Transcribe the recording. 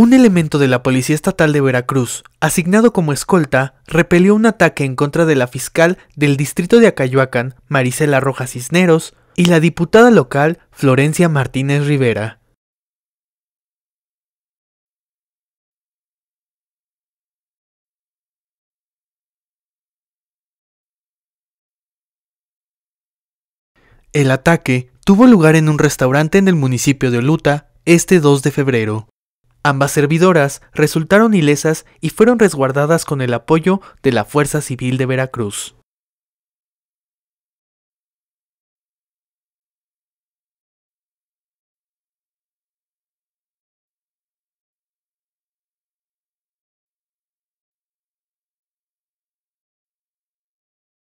Un elemento de la Policía Estatal de Veracruz, asignado como escolta, repelió un ataque en contra de la fiscal del distrito de Acayuacán, Marisela Rojas Cisneros, y la diputada local, Florencia Martínez Rivera. El ataque tuvo lugar en un restaurante en el municipio de Oluta este 2 de febrero. Ambas servidoras resultaron ilesas y fueron resguardadas con el apoyo de la Fuerza Civil de Veracruz.